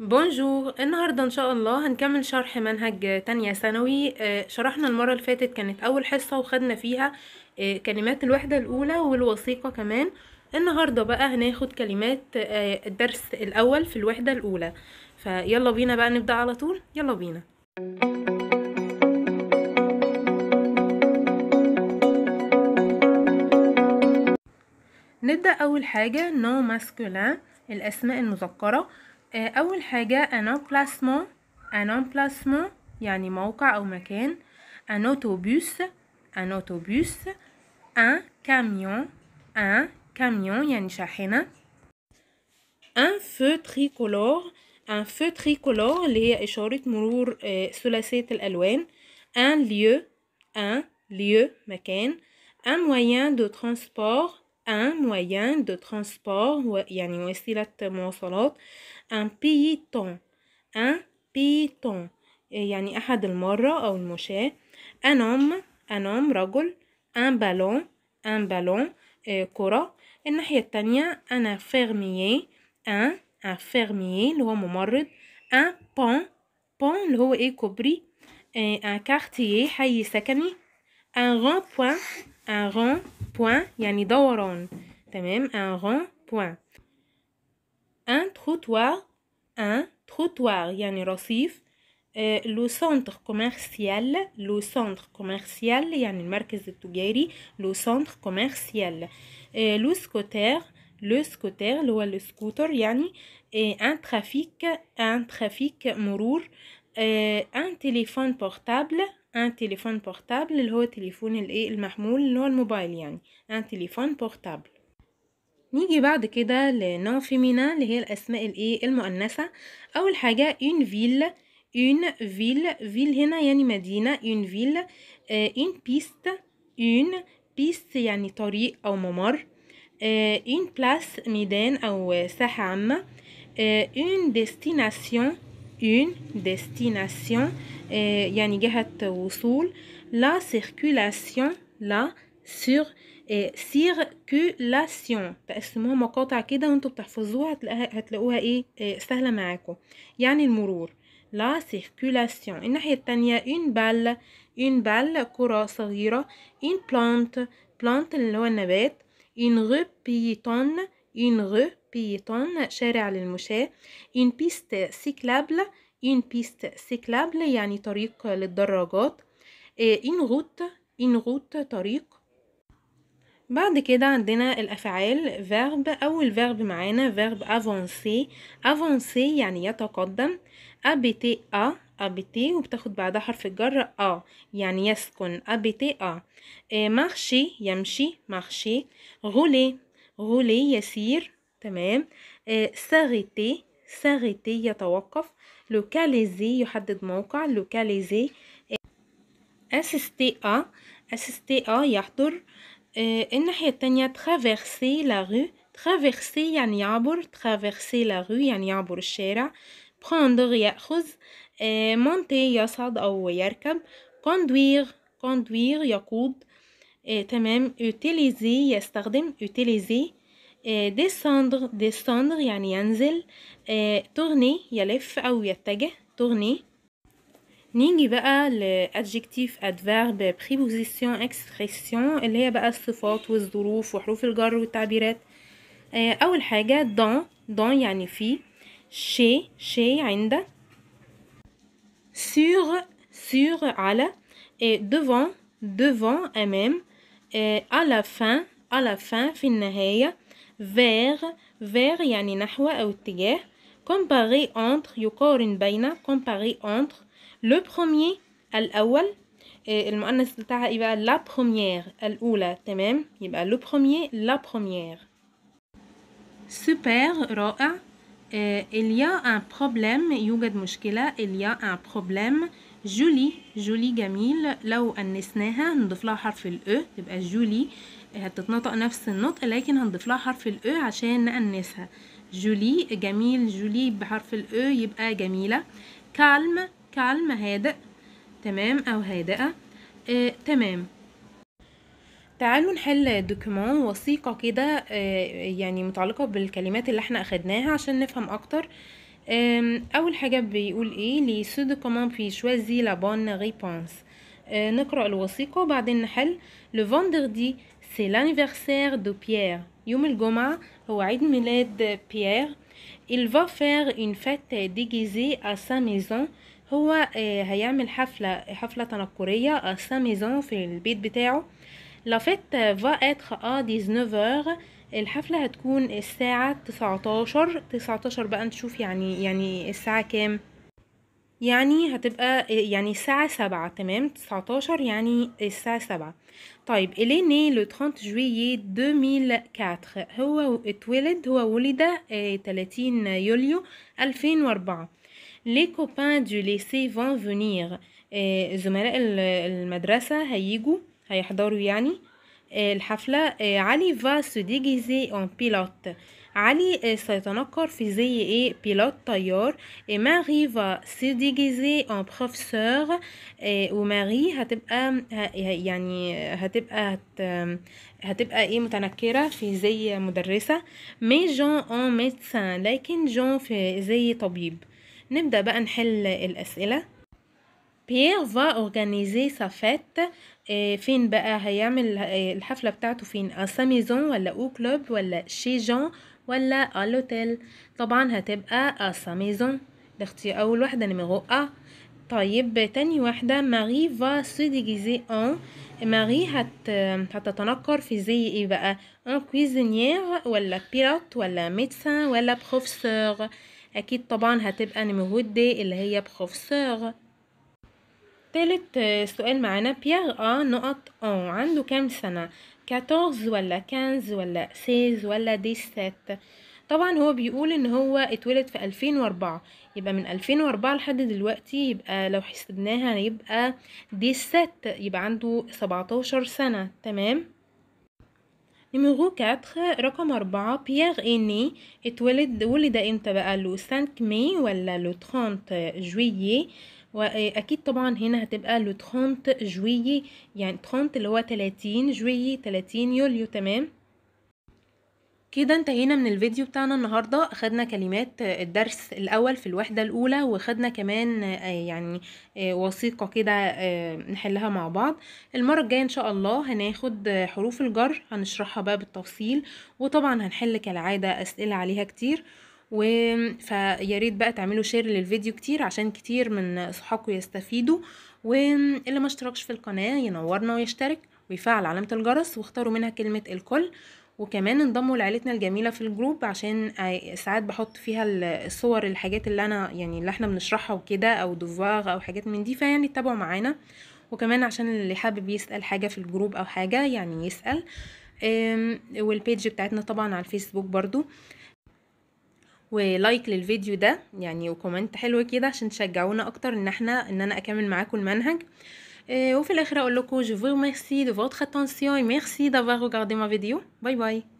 بونجور النهاردة ان شاء الله هنكمل شرح منهج تانية ثانوي آه، شرحنا المرة اللي فاتت كانت اول حصة وخدنا فيها آه، كلمات الوحدة الاولى والوثيقة كمان النهاردة بقى هناخد كلمات آه، الدرس الاول في الوحدة الاولى فيلا بينا بقى نبدأ على طول يلا بينا نبدأ اول حاجة نو no الاسماء المذكرة آه، أول حاجة أنوبلاسمون أنوبلاسمون يعني موقع أو مكان أنوتوبوس أنوتوبوس أن ان كاميون أن كاميون يعني شاحنة أن فو تريكولور أن فو تريكولور اللي هي إشارة مرور آه، ثلاثية الألوان أن ليو أن ليو مكان أن موين دو ترانسبور un moyen de transport يعني وسيلة مواصلات un piéton un piéton يعني أحد المرة أو المشاة un homme un homme رجل un ballon un ballon كرة الناحية التانية أنا فيرميي ان ان فيرميي اللي هو ممرض ان بون بون اللي هو ايه كوبري ان كارتيي حي سكني ان رون بوان ان رون point yani دوران même un rond point un trottoir un trottoir yani رصيف euh, le centre commercial le centre commercial yani de التجاري le centre commercial euh, le scooter le scooter le scooter et un trafic un trafic euh, un téléphone portable ان تليفون بورتابل اللي هو تليفون الايه المحمول اللي هو الموبايل يعني ان تليفون بورتابل نيجي بعد كده لنون فيمينا اللي هي الاسماء الايه المؤنثه اول حاجه اون فيل اون فيل فيل هنا يعني مدينه اون فيل اون بيست اون بيست يعني طريق او ممر اون آه، بلاس ميدان او ساحه عامه اون آه، ديستيناسيون une destination la circulation la sur circulation تقسموها مقاطع كده وانتم بتحفظوها هتلاقوها ايه معاكم يعني المرور la circulation une balle une balle une plante plante une rue une rue بيتون شارع للمشاة إن بيست سيكلابل إن بيست سيكلابل يعني طريق للدراجات إن غوت إن غوت طريق بعد كده عندنا الأفعال فيرب أول فيرب معانا فيرب أفونسي أفونسي يعني يتقدم أبيتي أ أبيتي وبتاخد بعدها حرف الجر أ يعني يسكن أبيتي أ مارشي يمشي مارشي غولي غولي يسير تمام آه، ساريتي ساريتي يتوقف لوكاليزي يحدد موقع لوكاليزي اسيستي ا اسيستي ا يحضر آه، الناحية التانية ترافيرسي لا رو ترافيرسي يعني يعبر ترافيرسي لا رو يعني يعبر الشارع prendre يأخذ مونتي آه، يصعد أو يركب كوندوير كوندوير يقود تمام utiliser يستخدم يوتيليزي ديساندر آه، ديساندر يعني ينزل تورني آه، يلف أو يتجه تورني نيجي بقى لادجكتيف ادفيرب بريبوزيسيون اكسبريسيون اللي هي بقى الصفات والظروف وحروف الجر والتعبيرات آه، اول حاجه دون دون يعني في شي شي عند سور سور على devant devant امام à la fin à la fin في النهايه فيغ فيغ يعني نحو أو اتجاه كومباري أونتر يقارن بين كومباري أونتر لو premier الأول إيه، المؤنث بتاعها ايه بقى لا بروميير الأولى تمام يبقى لو بروميير لا بروميير سوبر رائع إليا أن بروبليم يوجد مشكلة إليا أن بروبليم جولي جولي جميل لو أنسناها نضيف لها حرف الأ تبقى e، جولي آه، هتتنطق نفس النطق لكن هنضيف لها حرف الأ e عشان نأنسها جولي جميل جولي بحرف الأ e يبقى جميلة كالم كالم هادئ تمام أو هادئة آه تمام تعالوا نحل دوكيمون وثيقة كده آه يعني متعلقة بالكلمات اللي احنا أخدناها عشان نفهم أكتر Euh, اول حاجه بيقول ايه لي سو دو كومون بي شوازي لا بون ريبونس نقرا الوثيقه وبعدين نحل لو فوندردي سي لانيفرسير دو بيير يوم الجمعه هو عيد ميلاد بيير il va faire une fête déguisée à sa maison هو آه، هيعمل حفلة حفلة تنكرية à sa maison في البيت بتاعه la fête va être à 19h الحفلة هتكون الساعة تسعتاشر تسعتاشر بقى نشوف يعني يعني الساعة كام يعني هتبقى يعني الساعة سبعة تمام تسعتاشر يعني الساعة سبعة طيب إلي ني لو 30 جويي 2004 هو اتولد هو ولد 30 آه، يوليو 2004 لي كوبان دو ليسي فون فونيغ زملاء المدرسة هيجوا هيحضروا يعني آه، الحفلة آه، علي فا se déguiser en علي آه، سيتنكر في زي ايه بيلوت طيار ماري va se اون en professeur وماري هتبقى يعني هتبقى هت هتبقى ايه متنكرة في زي مدرسة مي جون اون ميدسان لكن جون في زي طبيب نبدأ بقى نحل الأسئلة بيير فا اورجانيزي سا فيت فين بقى هيعمل الحفلة بتاعته فين اساميزون ولا او كلوب ولا شي جون ولا لوتيل طبعا هتبقى اساميزون نختار اول واحدة نمرو ا طيب تاني واحدة ماري فا سوديجيزي اون ماري هت هتتنكر في زي ايه بقى اون كويزينيير ولا بيلوت ولا ميدسان ولا بروفيسور اكيد طبعا هتبقى نمرود دي اللي هي بروفيسور تالت آه، سؤال معانا بيغ ا نقط اون عنده كام سنة كاتورز ولا كانز ولا سيز ولا سات طبعا هو بيقول ان هو اتولد في 2004 يبقى من 2004 لحد دلوقتي يبقى لو حسبناها هيبقى دي ست يبقى عنده 17 سنة تمام نمرو 4 رقم 4 بيير ايني اتولد ولد امتى بقى لو 5 ماي ولا لو 30 جويي واكيد طبعا هنا هتبقى لو 30 جويي يعني 30 اللي هو 30 جويي 30 يوليو تمام كده انتهينا من الفيديو بتاعنا النهاردة خدنا كلمات الدرس الأول في الوحدة الأولى وخدنا كمان آه، يعني آه، وثيقة كده آه، نحلها مع بعض المرة الجاية إن شاء الله هناخد حروف الجر هنشرحها بقى بالتفصيل وطبعا هنحل كالعادة أسئلة عليها كتير و فيا ريت بقى تعملوا شير للفيديو كتير عشان كتير من صحابكم يستفيدوا واللي ما اشتركش في القناه ينورنا ويشترك ويفعل علامه الجرس واختاروا منها كلمه الكل وكمان انضموا لعيلتنا الجميله في الجروب عشان ساعات بحط فيها الصور الحاجات اللي انا يعني اللي احنا بنشرحها وكده او دوفاغ او حاجات من دي فيعني تتابعوا معانا وكمان عشان اللي حابب يسال حاجه في الجروب او حاجه يعني يسال آمم، والبيج بتاعتنا طبعا على الفيسبوك برضو ولايك للفيديو ده يعني وكومنت حلو كده عشان تشجعونا اكتر ان احنا ان انا اكمل معاكم المنهج آه، وفي الاخر اقول لكم جو فو ميرسي دو فوتر اتونسيون ميرسي دافوار ريغاردي ما فيديو باي باي